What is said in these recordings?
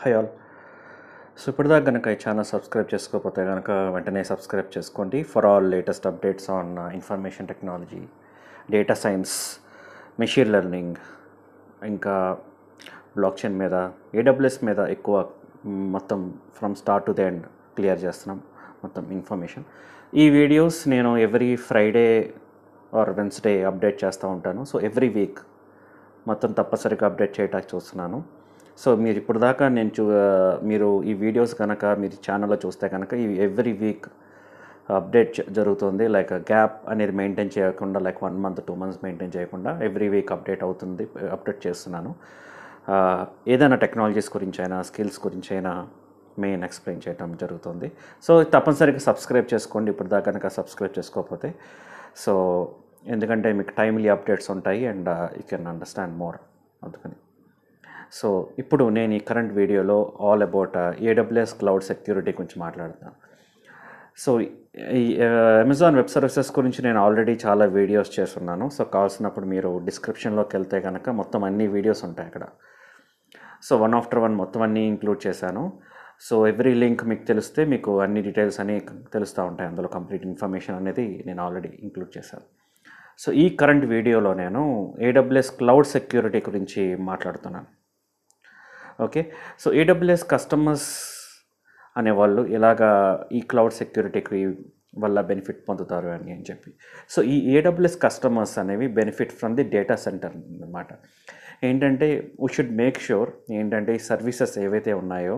high all so ఇప్పటిదాకా కనుక ఈ ఛానల్ సబ్స్క్రైబ్ చేసుకోకపోతే కనుక వెంటనే సబ్స్క్రైబ్ చేసుకోండి for all latest updates on information technology data science machine learning ఇంకా బ్లాక్ చైన్ మీద ఏడబ్ల్యూఎస్ మీద ఎక్కువ మొత్తం from start to the end clear చేస్తున్నాం మొత్తం ఇన్ఫర్మేషన్ ఈ వీడియోస్ నేను every Friday or Wednesday update చేస్తూ ఉంటాను సో ఎవ్రీ వీక్ మొత్తం తప్పనిసరిగా అప్డేట్ చేయడానికి చూస్తున్నాను సో మీరు ఇప్పుడు దాకా నేను చూ మీరు ఈ వీడియోస్ కనుక మీరు ఛానల్లో చూస్తే కనుక ఈ ఎవ్రీ వీక్ అప్డేట్ జరుగుతుంది లైక్ గ్యాప్ అనేది మెయింటైన్ చేయకుండా like one month two months maintain చేయకుండా ఎవ్రీ వీక్ అప్డేట్ అవుతుంది అప్డేట్ చేస్తున్నాను ఏదైనా టెక్నాలజీస్ గురించి అయినా స్కిల్స్ గురించి అయినా మెయిన్ ఎక్స్ప్లెయిన్ చేయడం జరుగుతుంది సో తప్పనిసరిగా సబ్స్క్రైబ్ చేసుకోండి ఇప్పుడు దాకా కనుక సబ్స్క్రైబ్ చేసుకోకపోతే సో ఎందుకంటే మీకు టైమ్లీ అప్డేట్స్ ఉంటాయి and you can understand more అందుకని సో ఇప్పుడు నేను ఈ కరెంట్ వీడియోలో all about AWS cloud security గురించి మాట్లాడతాను సో ఈ అమెజాన్ వెబ్ సర్వీసెస్ గురించి నేను ఆల్రెడీ చాలా వీడియోస్ చేస్తున్నాను సో కావాల్సినప్పుడు మీరు డిస్క్రిప్షన్లోకి వెళ్తే కనుక మొత్తం అన్ని వీడియోస్ ఉంటాయి అక్కడ సో వన్ ఆఫ్టర్ వన్ మొత్తం అన్నీ ఇంక్లూడ్ చేశాను సో ఎవ్రీ లింక్ మీకు తెలిస్తే మీకు అన్ని డీటెయిల్స్ అన్నీ తెలుస్తూ ఉంటాయి అందులో కంప్లీట్ ఇన్ఫర్మేషన్ అనేది నేను ఆల్రెడీ ఇంక్లూడ్ చేశాను సో ఈ కరెంట్ వీడియోలో నేను ఏడబ్ల్యూఎస్ క్లౌడ్ సెక్యూరిటీ గురించి మాట్లాడుతున్నాను ఓకే సో ఏడబ్ల్యూఎస్ కస్టమర్స్ అనేవాళ్ళు ఎలాగా ఈ క్లౌడ్ సెక్యూరిటీకి వల్ల బెనిఫిట్ పొందుతారు అని అని చెప్పి సో ఈ ఏడబ్ల్యూఎస్ కస్టమర్స్ అనేవి benefit from the data center అనమాట ఏంటంటే వీ షుడ్ మేక్ ష్యూర్ ఏంటంటే ఈ సర్వీసెస్ ఏవైతే ఉన్నాయో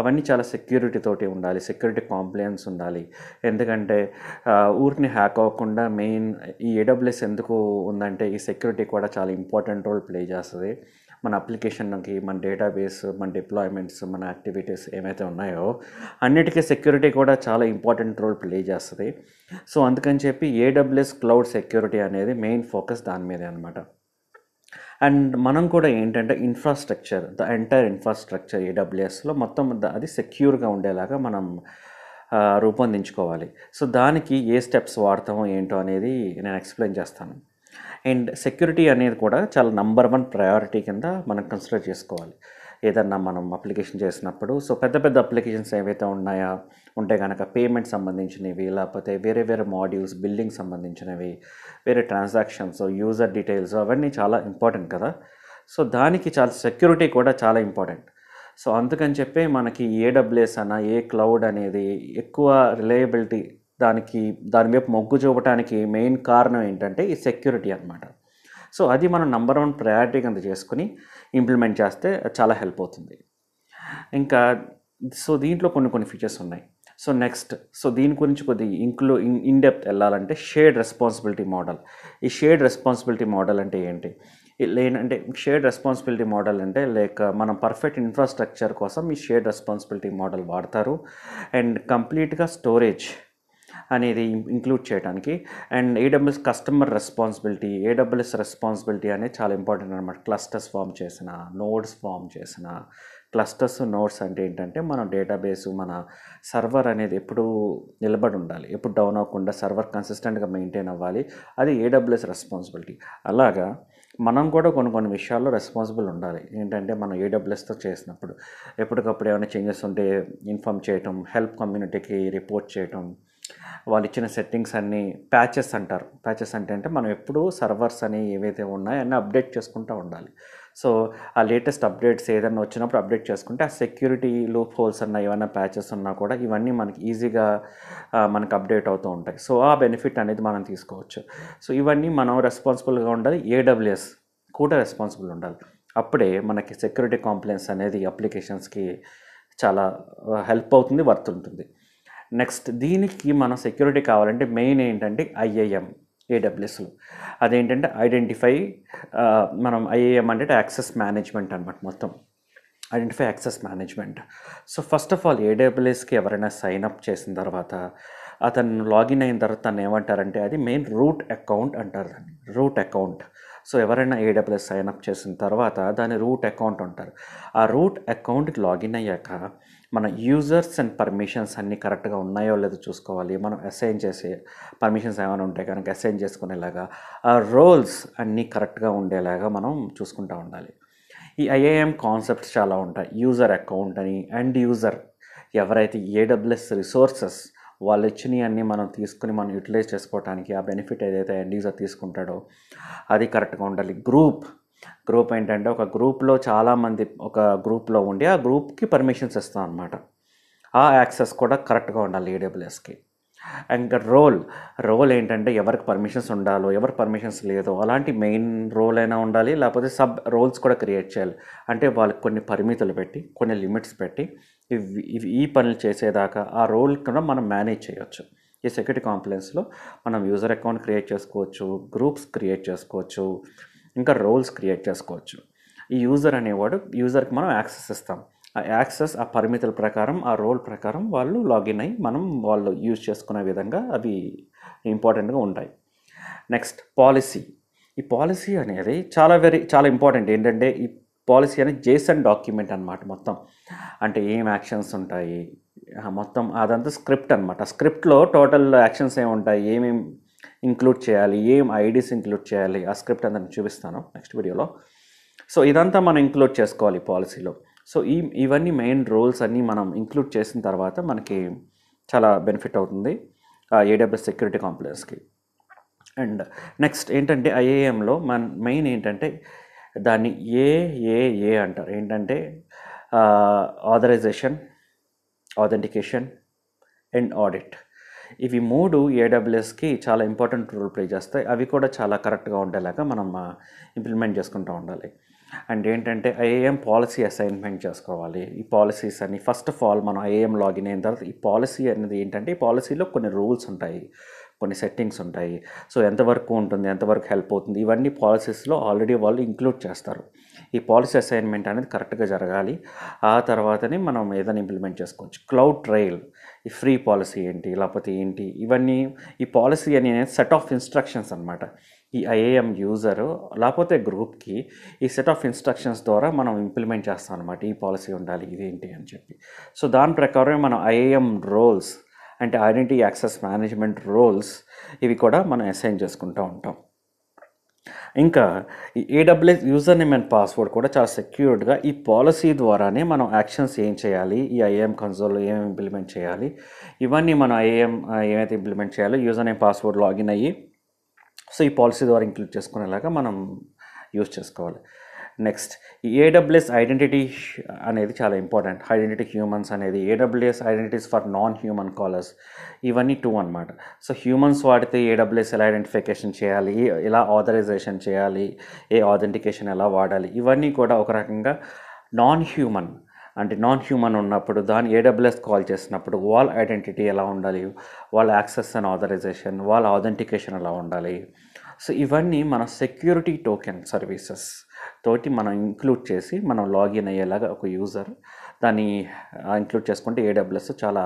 అవన్నీ చాలా సెక్యూరిటీతోటి ఉండాలి సెక్యూరిటీ కాంప్లైన్స్ ఉండాలి ఎందుకంటే ఊరిని హ్యాక్ అవ్వకుండా మెయిన్ ఈ ఏడబ్ల్యూఎస్ ఎందుకు ఉందంటే ఈ సెక్యూరిటీ కూడా చాలా ఇంపార్టెంట్ రోల్ ప్లే చేస్తుంది మన అప్లికేషన్కి మన డేటాబేస్ మన డిప్లాయ్మెంట్స్ మన యాక్టివిటీస్ ఏమైతే ఉన్నాయో అన్నిటికీ సెక్యూరిటీ కూడా చాలా ఇంపార్టెంట్ రోల్ ప్లే చేస్తుంది సో అందుకని చెప్పి ఏడబ్ల్యూఎస్ క్లౌడ్ సెక్యూరిటీ అనేది మెయిన్ ఫోకస్ దాని మీదే అనమాట అండ్ మనం కూడా ఏంటంటే ఇన్ఫ్రాస్ట్రక్చర్ ద ఎంటైర్ ఇన్ఫ్రాస్ట్రక్చర్ ఏడబ్ల్యూఎస్లో మొత్తం అది సెక్యూర్గా ఉండేలాగా మనం రూపొందించుకోవాలి సో దానికి ఏ స్టెప్స్ వాడతామో ఏంటో అనేది నేను ఎక్స్ప్లెయిన్ చేస్తాను అండ్ సెక్యూరిటీ అనేది కూడా చాలా నంబర్ వన్ ప్రయారిటీ కింద మనం కన్సిడర్ చేసుకోవాలి ఏదన్నా మనం అప్లికేషన్ చేసినప్పుడు సో పెద్ద పెద్ద అప్లికేషన్స్ ఏవైతే ఉన్నాయో ఉంటే కనుక పేమెంట్ సంబంధించినవి లేకపోతే వేరే వేరే మాడ్యూల్స్ బిల్డింగ్ సంబంధించినవి వేరే ట్రాన్సాక్షన్స్ యూజర్ డీటెయిల్స్ అవన్నీ చాలా ఇంపార్టెంట్ కదా సో దానికి చాలా సెక్యూరిటీ కూడా చాలా ఇంపార్టెంట్ సో అందుకని చెప్పి మనకి ఏడబ్ల్యూఎస్ అన్న ఏ క్లౌడ్ అనేది ఎక్కువ రిలయబిలిటీ దానికి దాని వైపు మొగ్గు చూపడానికి మెయిన్ కారణం ఏంటంటే ఈ సెక్యూరిటీ అనమాట సో అది మనం నంబర్ వన్ ప్రయారిటీ కింద చేసుకుని ఇంప్లిమెంట్ చేస్తే చాలా హెల్ప్ అవుతుంది ఇంకా సో దీంట్లో కొన్ని కొన్ని ఫీచర్స్ ఉన్నాయి సో నెక్స్ట్ సో దీని గురించి కొద్ది ఇంక్లో ఇన్ డెప్త్ వెళ్ళాలంటే షేర్డ్ రెస్పాన్సిబిలిటీ మోడల్ ఈ షేర్డ్ రెస్పాన్సిబిలిటీ మోడల్ అంటే ఏంటి లేనంటే షేర్డ్ రెస్పాన్సిబిలిటీ మోడల్ అంటే లైక్ మనం పర్ఫెక్ట్ ఇన్ఫ్రాస్ట్రక్చర్ కోసం ఈ షేర్డ్ రెస్పాన్సిబిలిటీ మోడల్ వాడతారు అండ్ కంప్లీట్గా స్టోరేజ్ అనేది ఇంక్లూడ్ చేయడానికి and AWS customer responsibility AWS responsibility అనేది చాలా ఇంపార్టెంట్ అనమాట క్లస్టర్స్ ఫామ్ చేసిన నోడ్స్ ఫామ్ చేసిన క్లస్టర్స్ నోట్స్ అంటే ఏంటంటే మన డేటాబేస్ మన సర్వర్ అనేది ఎప్పుడు నిలబడి ఉండాలి ఎప్పుడు డౌన్ అవ్వకుండా సర్వర్ కన్సిస్టెంట్గా మెయింటైన్ అవ్వాలి అది ఏడబ్ల్యూఎస్ రెస్పాన్సిబిలిటీ అలాగా మనం కూడా కొన్ని కొన్ని విషయాల్లో రెస్పాన్సిబుల్ ఉండాలి ఏంటంటే మనం ఏడబ్ల్యూఎస్తో చేసినప్పుడు ఎప్పటికప్పుడు ఏమైనా చేంజెస్ ఉంటే ఇన్ఫామ్ చేయటం హెల్ప్ కమ్యూనిటీకి రిపోర్ట్ చేయటం వాళ్ళు ఇచ్చిన సెట్టింగ్స్ అన్నీ ప్యాచెస్ అంటారు ప్యాచెస్ అంటే అంటే మనం ఎప్పుడూ సర్వర్స్ అని ఏవైతే ఉన్నాయో అన్నీ అప్డేట్ చేసుకుంటూ ఉండాలి సో ఆ లేటెస్ట్ అప్డేట్స్ ఏదైనా వచ్చినప్పుడు అప్డేట్ చేసుకుంటే ఆ సెక్యూరిటీ లూప్ హోల్స్ అన్న ఏమైనా ప్యాచెస్ ఉన్నా కూడా ఇవన్నీ మనకి ఈజీగా మనకు అప్డేట్ అవుతూ ఉంటాయి సో ఆ బెనిఫిట్ అనేది మనం తీసుకోవచ్చు సో ఇవన్నీ మనం రెస్పాన్సిబుల్గా ఉండాలి ఏడబ్ల్యూఎస్ కూడా రెస్పాన్సిబుల్ ఉండాలి అప్పుడే మనకి సెక్యూరిటీ కాంప్లైన్స్ అనేది అప్లికేషన్స్కి చాలా హెల్ప్ అవుతుంది వర్త్ ఉంటుంది నెక్స్ట్ దీనికి మనం సెక్యూరిటీ కావాలంటే మెయిన్ ఏంటంటే ఐఏఎం ఏడబ్ల్యూఎస్లో అదేంటంటే ఐడెంటిఫై మనం ఐఏఎం అంటే యాక్సెస్ మేనేజ్మెంట్ అనమాట మొత్తం identify access management so first of all ఏడబ్ల్యూఎస్కి ఎవరైనా సైన్ అప్ చేసిన తర్వాత అతను లాగిన్ అయిన తర్వాత తను ఏమంటారంటే అది మెయిన్ రూట్ అకౌంట్ అంటారు దాన్ని రూట్ అకౌంట్ సో ఎవరైనా ఏడబ్ల్యూఎస్ సైన్ అప్ చేసిన తర్వాత దాని రూట్ అకౌంట్ ఉంటారు ఆ రూట్ అకౌంట్కి లాగిన్ అయ్యాక మన యూజర్స్ అండ్ పర్మిషన్స్ అన్నీ కరెక్ట్గా ఉన్నాయో లేదో చూసుకోవాలి మనం అసైన్ చేసే పర్మిషన్స్ ఏమైనా ఉంటే కనుక అసైన్ చేసుకునేలాగా ఆ రోల్స్ అన్నీ కరెక్ట్గా ఉండేలాగా మనం చూసుకుంటూ ఉండాలి ఈ ఐఏఎం కాన్సెప్ట్స్ చాలా ఉంటాయి యూజర్ అకౌంట్ అని అండ్ యూజర్ ఎవరైతే ఏడబ్ల్యూఎస్ రిసోర్సెస్ వాళ్ళు ఇచ్చినవి అన్నీ మనం తీసుకుని మనం యూటిలైజ్ చేసుకోవటానికి ఆ బెనిఫిట్ ఏదైతే ఎండ్ యూజర్ తీసుకుంటాడో అది కరెక్ట్గా ఉండాలి గ్రూప్ గ్రూప్ ఏంటంటే ఒక గ్రూప్లో చాలామంది ఒక గ్రూప్లో ఉండి ఆ గ్రూప్కి పర్మిషన్స్ ఇస్తాం అనమాట ఆ యాక్సెస్ కూడా కరెక్ట్గా ఉండాలి ఈడబ్ల్యూఎస్కి అండ్ రోల్ రోల్ ఏంటంటే ఎవరికి పర్మిషన్స్ ఉండాలో ఎవరికి పర్మిషన్స్ లేదో అలాంటి మెయిన్ రోల్ అయినా ఉండాలి లేకపోతే సబ్ రోల్స్ కూడా క్రియేట్ చేయాలి అంటే వాళ్ళకి కొన్ని పరిమితులు పెట్టి కొన్ని లిమిట్స్ పెట్టి ఇవి ఇవి ఈ పనులు చేసేదాకా ఆ రోల్ కూడా మనం మేనేజ్ చేయొచ్చు ఈ సెక్యూరిటీ కాంప్లెన్స్లో మనం యూజర్ అకౌంట్ క్రియేట్ చేసుకోవచ్చు గ్రూప్స్ క్రియేట్ చేసుకోవచ్చు ఇంకా రోల్స్ క్రియేట్ చేసుకోవచ్చు ఈ యూజర్ అనేవాడు యూజర్కి మనం యాక్సెస్ ఇస్తాం ఆ యాక్సెస్ ఆ పరిమితుల ప్రకారం ఆ రోల్ ప్రకారం వాళ్ళు లాగిన్ అయ్యి మనం వాళ్ళు యూజ్ చేసుకునే విధంగా అవి ఇంపార్టెంట్గా ఉంటాయి నెక్స్ట్ పాలసీ ఈ పాలసీ అనేది చాలా వెరీ చాలా ఇంపార్టెంట్ ఏంటంటే పాలసీ అనేది జేసన్ డాక్యుమెంట్ అనమాట మొత్తం అంటే ఏం యాక్షన్స్ ఉంటాయి మొత్తం అదంతా స్క్రిప్ట్ అనమాట స్క్రిప్ట్లో టోటల్ యాక్షన్స్ ఏమి ఉంటాయి ఏమేమి ఇంక్లూడ్ చేయాలి ఏం ఐడీస్ ఇంక్లూడ్ చేయాలి ఆ స్క్రిప్ట్ అందరిని చూపిస్తాను నెక్స్ట్ వీడియోలో సో ఇదంతా మనం ఇంక్లూడ్ చేసుకోవాలి పాలసీలో సో ఈ ఇవన్నీ మెయిన్ రూల్స్ అన్నీ మనం ఇంక్లూడ్ చేసిన తర్వాత మనకి చాలా బెనిఫిట్ అవుతుంది ఏడబ్ల్యూ సెక్యూరిటీ కాంప్లెక్స్కి అండ్ నెక్స్ట్ ఏంటంటే ఐఏఎంలో మన మెయిన్ ఏంటంటే దాన్ని ఏ ఏ ఏ అంటారు ఏంటంటే ఆథరైజేషన్ ఆథెంటికేషన్ అండ్ ఆడిట్ ఇవి మూడు ఏడబ్ల్యూఎస్కి చాలా ఇంపార్టెంట్ రోల్ ప్లే చేస్తాయి అవి కూడా చాలా కరెక్ట్గా ఉండేలాగా మనం ఇంప్లిమెంట్ చేసుకుంటూ ఉండాలి అండ్ ఏంటంటే ఐఏఎం పాలసీ అసైన్మెంట్ చేసుకోవాలి ఈ పాలసీస్ అని ఫస్ట్ ఆఫ్ ఆల్ మనం ఐఏఎం లాగిన్ అయిన తర్వాత ఈ పాలసీ అనేది ఏంటంటే ఈ పాలసీలో కొన్ని రూల్స్ ఉంటాయి కొన్ని సెట్టింగ్స్ ఉంటాయి సో ఎంతవరకు ఉంటుంది ఎంతవరకు హెల్ప్ అవుతుంది ఇవన్నీ పాలసీస్లో ఆల్రెడీ వాళ్ళు ఇంక్లూడ్ చేస్తారు ఈ పాలసీ అసైన్మెంట్ అనేది కరెక్ట్గా జరగాలి ఆ తర్వాతనే మనం ఏదైనా ఇంప్లిమెంట్ చేసుకోవచ్చు క్లౌడ్ ట్రయల్ ఈ ఫ్రీ పాలసీ ఏంటి లేకపోతే ఏంటి ఇవన్నీ ఈ పాలసీ అని సెట్ ఆఫ్ ఇన్స్ట్రక్షన్స్ అనమాట ఈ ఐఏఎం యూజర్ లేకపోతే గ్రూప్కి ఈ సెట్ ఆఫ్ ఇన్స్ట్రక్షన్స్ ద్వారా మనం ఇంప్లిమెంట్ చేస్తాం అనమాట ఈ పాలసీ ఉండాలి ఇదేంటి అని చెప్పి సో దాని ప్రకారమే మనం ఐఏఎం రోల్స్ అంటే ఐడెంటిటీ యాక్సెస్ మేనేజ్మెంట్ రోల్స్ ఇవి కూడా మనం అసైన్ చేసుకుంటూ ఉంటాం ఇంకా ఈ AWS user name and password కూడా చాలా సెక్యూర్డ్గా ఈ పాలసీ ద్వారానే మనం యాక్షన్స్ ఏం చేయాలి ఈ ఐఏఎం కన్సోల్ ఏం ఇంప్లిమెంట్ చేయాలి ఇవన్నీ మనం ఐఏఎం ఏమైతే ఇంప్లిమెంట్ చేయాలో యూజర్ నేమ్ పాస్వర్డ్ లాగిన్ అయ్యి సో ఈ పాలసీ ద్వారా ఇంక్లూడ్ చేసుకునేలాగా మనం యూజ్ చేసుకోవాలి నెక్స్ట్ ఏడబ్ల్యూఎస్ ఐడెంటిటీ అనేది చాలా ఇంపార్టెంట్ ఐడెంటిటీ హ్యూమన్స్ అనేది AWS identities for non human callers ఇవన్నీ టూ అనమాట సో హ్యూమన్స్ వాడితే ఏడబ్ల్యూఎస్ ఎలా ఐడెంటిఫికేషన్ చేయాలి ఎలా ఆథరైజేషన్ చేయాలి ఏ ఆథెంటికేషన్ ఎలా వాడాలి ఇవన్నీ కూడా ఒక రకంగా నాన్ హ్యూమన్ అంటే నాన్ హ్యూమన్ ఉన్నప్పుడు దాన్ని ఏడబ్ల్యూఎస్ కాల్ చేసినప్పుడు వాళ్ళ ఐడెంటిటీ ఎలా ఉండాలి వాళ్ళ యాక్సెస్ అండ్ ఆథరైజేషన్ వాళ్ళ ఆథెంటికేషన్ ఎలా ఉండాలి సో ఇవన్నీ మన సెక్యూరిటీ టోకెన్ సర్వీసెస్ తోటి మనం ఇంక్లూడ్ చేసి మనం లాగిన్ అయ్యేలాగా ఒక యూజర్ దాన్ని ఇంక్లూడ్ చేసుకుంటే ఏడబ్ల్యూఎస్ చాలా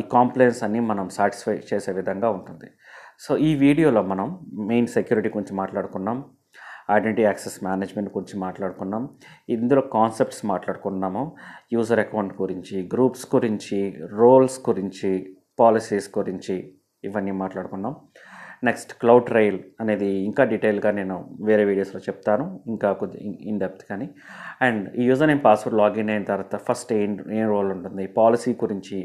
ఈ కాంప్లైన్స్ అన్ని మనం సాటిస్ఫై చేసే విధంగా ఉంటుంది సో ఈ వీడియోలో మనం మెయిన్ సెక్యూరిటీ గురించి మాట్లాడుకున్నాం ఐడెంటిటీ యాక్సెస్ మేనేజ్మెంట్ గురించి మాట్లాడుకున్నాం ఇందులో కాన్సెప్ట్స్ మాట్లాడుకున్నాము యూజర్ అకౌంట్ గురించి గ్రూప్స్ గురించి రోల్స్ గురించి పాలసీస్ గురించి ఇవన్నీ మాట్లాడుకున్నాం నెక్స్ట్ క్లౌడ్ ట్రయల్ అనేది ఇంకా డీటెయిల్గా నేను వేరే వీడియోస్లో చెప్తాను ఇంకా కొద్ది ఇన్ డెప్త్ కానీ అండ్ ఈ యూజర్ నేమ్ పాస్వర్డ్ లాగిన్ అయిన తర్వాత ఫస్ట్ ఏం ఏం రోల్ ఉంటుంది పాలసీ గురించి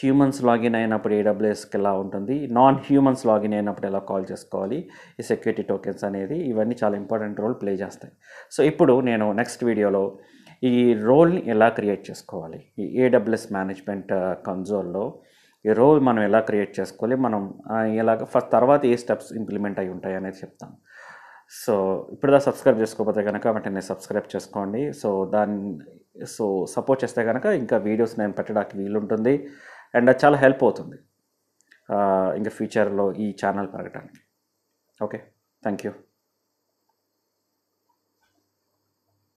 హ్యూమన్స్ లాగిన్ అయినప్పుడు ఏడబ్ల్యూఎస్కి ఎలా ఉంటుంది నాన్ హ్యూమన్స్ లాగిన్ అయినప్పుడు ఎలా కాల్ చేసుకోవాలి ఈ సెక్యూరిటీ టోకెన్స్ అనేది ఇవన్నీ చాలా ఇంపార్టెంట్ రోల్ ప్లే చేస్తాయి సో ఇప్పుడు నేను నెక్స్ట్ వీడియోలో ఈ రోల్ని ఎలా క్రియేట్ చేసుకోవాలి ఈ ఏడబ్ల్యూఎస్ మేనేజ్మెంట్ కన్జోల్లో ఈ రోల్ మనం ఎలా క్రియేట్ చేసుకోవాలి మనం ఇలాగ ఫస్ట్ తర్వాత ఏ స్టెప్స్ ఇంప్లిమెంట్ అయి ఉంటాయి అనేది చెప్తాం సో ఇప్పుడుదా సబ్స్క్రైబ్ చేసుకోకపోతే కనుక వెంటనే సబ్స్క్రైబ్ చేసుకోండి సో దాన్ని సో సపోర్ట్ చేస్తే కనుక ఇంకా వీడియోస్ నేను పెట్టడానికి వీలుంటుంది అండ్ చాలా హెల్ప్ అవుతుంది ఇంకా ఫ్యూచర్లో ఈ ఛానల్ పెరగటానికి ఓకే థ్యాంక్ యూ